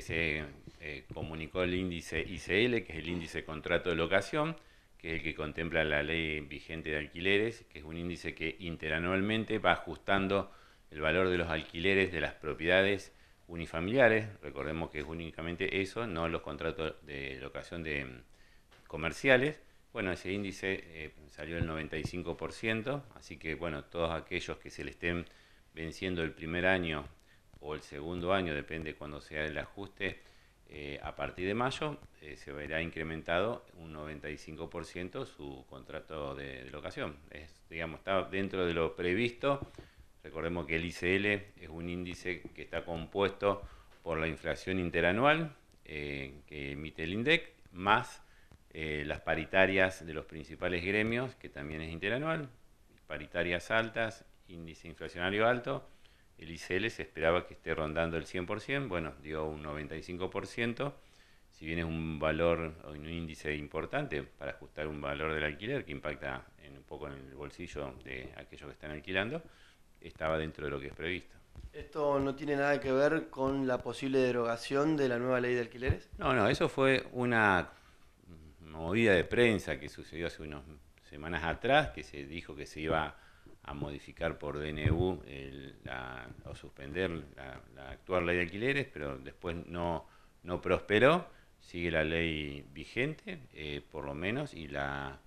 se eh, comunicó el índice ICL, que es el índice contrato de locación, que es el que contempla la ley vigente de alquileres, que es un índice que interanualmente va ajustando el valor de los alquileres de las propiedades unifamiliares, recordemos que es únicamente eso, no los contratos de locación de mm, comerciales. Bueno, ese índice eh, salió el 95%, así que bueno, todos aquellos que se le estén venciendo el primer año o el segundo año, depende cuando sea el ajuste, eh, a partir de mayo eh, se verá incrementado un 95% su contrato de, locación. digamos, está dentro de lo previsto. Recordemos que el ICL es un índice que está compuesto por la inflación interanual eh, que emite el INDEC, más las paritarias de los principales gremios, que también es interanual, paritarias altas, índice inflacionario alto, el ICL se esperaba que esté rondando el 100%, bueno, dio un 95%, si bien es un valor, un índice importante para ajustar un valor del alquiler que impacta en, un poco en el bolsillo de aquellos que están alquilando, estaba dentro de lo que es previsto. ¿Esto no tiene nada que ver con la posible derogación de la nueva ley de alquileres? No, no, eso fue una movida de prensa que sucedió hace unas semanas atrás, que se dijo que se iba a modificar por DNU o suspender la, la, actual ley de alquileres, pero después no, no prosperó, sigue la ley vigente, eh, por lo menos, y la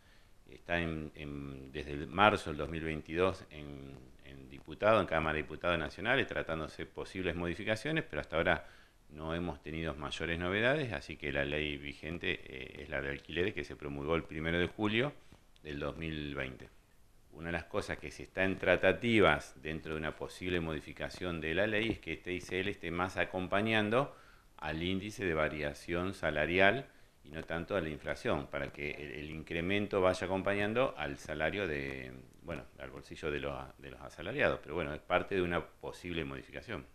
está en, desde el marzo del 2022 en, diputado, en Cámara de Diputados Nacionales, tratándose posibles modificaciones, pero hasta ahora no hemos tenido mayores novedades, así que la ley vigente eh, es la de alquileres que se promulgó el primero de julio del 2020 una de las cosas que se está en tratativas dentro de una posible modificación de la ley es que este ICL esté más acompañando al índice de variación salarial y no tanto a la inflación, para que el, incremento vaya acompañando al salario de, bueno, al bolsillo de los, de los asalariados. Pero bueno, es parte de una posible modificación.